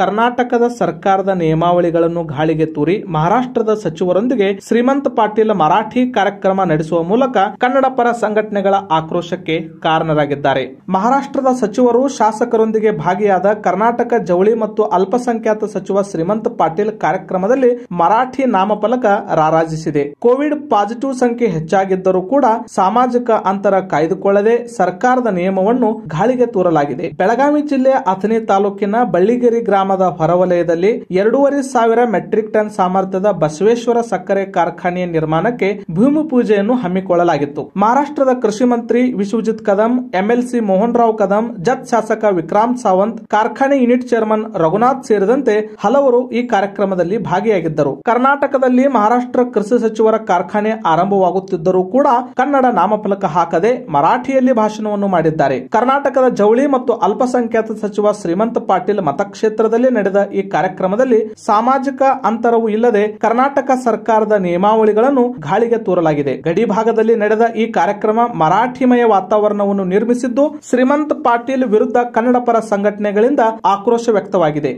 ಕರ್ನಾಟಕದ ಸರ್ಕಾರದ ನಿಯಮಾವಳಿಗಳನ್ನು ಗಾಳಿಗೆ ತೂರಿ ಮಹಾರಾಷ್ಟ್ರದ ಸಚಿವರೊಂದಿಗೆ ಶ್ರೀಮಂತ್ ಪಾಟೀಲ್ ಮರಾಠಿ ಕಾರ್ಯಕ್ರಮ ನಡೆಸುವ ಮೂಲಕ ಕನ್ನಡ ಪರ ಸಂಘಟನೆಗಳ ಆಕ್ರೋಶಕ್ಕೆ ಕಾರಣರಾಗಿದ್ದಾರೆ ಮಹಾರಾಷ್ಟ್ರದ ಸಚಿವರು ಶಾಸಕರೊಂದಿಗೆ ಭಾಗಿಯಾದ ಕರ್ನಾಟಕ ಜವಳಿ ಮತ್ತು ಅಲ್ಪಸಂಖ್ಯಾತ ಸಚಿವ ಶ್ರೀಮಂತ್ ಪಾಟೀಲ್ ಕಾರ್ಯಕ್ರಮದಲ್ಲಿ ಮರಾಠಿ ನಾಮಫಲಕ ರಾರಾಜಿಸಿದೆ ಕೋವಿಡ್ ಪಾಸಿಟಿವ್ ಸಂಖ್ಯೆ ಹೆಚ್ಚಾಗಿದ್ದರೂ ಕೂಡ ಸಾಮಾಜಿಕ ಅಂತರ ಕಾಯ್ದುಕೊಳ್ಳದೆ ಸರ್ಕಾರದ ನಿಯಮವನ್ನು ಗಾಳಿಗೆ ತೂರಲಾಗಿದೆ ಬೆಳಗಾವಿ ಜಿಲ್ಲೆಯ ಅಥಣಿ ತಾಲೂಕಿನ ಬಳ್ಳಿಗೇರಿ ಗ್ರಾಮ ಗ್ರಾಮದ ಹೊರವಲಯದಲ್ಲಿ ಎರಡೂವರೆ ಸಾವಿರ ಮೆಟ್ರಿಕ್ ಟನ್ ಸಾಮರ್ಥ್ಯದ ಬಸವೇಶ್ವರ ಸಕ್ಕರೆ ಕಾರ್ಖಾನೆಯ ನಿರ್ಮಾಣಕ್ಕೆ ಭೂಮಿ ಪೂಜೆಯನ್ನು ಹಮ್ಮಿಕೊಳ್ಳಲಾಗಿತ್ತು ಮಹಾರಾಷ್ಟ್ರದ ಕೃಷಿ ಮಂತ್ರಿ ವಿಶ್ವಜಿತ್ ಕದಂ ಎಂಎಲ್ಸಿ ಮೋಹನ್ ರಾವ್ ಕದಂ ಜತ್ ಶಾಸಕ ವಿಕ್ರಾಮ್ ಸಾವಂತ್ ಕಾರ್ಖಾನೆ ಯೂನಿಟ್ ಚೇರ್ಮನ್ ರಘುನಾಥ್ ಸೇರಿದಂತೆ ಹಲವರು ಈ ಕಾರ್ಯಕ್ರಮದಲ್ಲಿ ಭಾಗಿಯಾಗಿದ್ದರು ಕರ್ನಾಟಕದಲ್ಲಿ ಮಹಾರಾಷ್ಟ್ರ ಕೃಷಿ ಸಚಿವರ ಕಾರ್ಖಾನೆ ಆರಂಭವಾಗುತ್ತಿದ್ದರೂ ಕೂಡ ಕನ್ನಡ ನಾಮಫಲಕ ಹಾಕದೆ ಮರಾಠಿಯಲ್ಲಿ ಭಾಷಣವನ್ನು ಮಾಡಿದ್ದಾರೆ ಕರ್ನಾಟಕದ ಜವಳಿ ಮತ್ತು ಅಲ್ಪಸಂಖ್ಯಾತ ಸಚಿವ ಶ್ರೀಮಂತ ಪಾಟೀಲ್ ಮತಕ್ಷೇತ್ರದ ನಡೆದ ಈ ಕಾರ್ಯಕ್ರಮದಲ್ಲಿ ಸಾಮಾಜಿಕ ಅಂತರವು ಇಲ್ಲದೆ ಕರ್ನಾಟಕ ಸರ್ಕಾರದ ನಿಯಮಾವಳಿಗಳನ್ನು ಗಾಳಿಗೆ ತೋರಲಾಗಿದೆ ಗಡಿ ಭಾಗದಲ್ಲಿ ನಡೆದ ಈ ಕಾರ್ಯಕ್ರಮ ಮರಾಠಿಮಯ ವಾತಾವರಣವನ್ನು ನಿರ್ಮಿಸಿದ್ದು ಶ್ರೀಮಂತ್ ಪಾಟೀಲ್ ವಿರುದ್ಧ ಪರ ಸಂಘಟನೆಗಳಿಂದ ಆಕ್ರೋಶ ವ್ಯಕ್ತವಾಗಿದೆ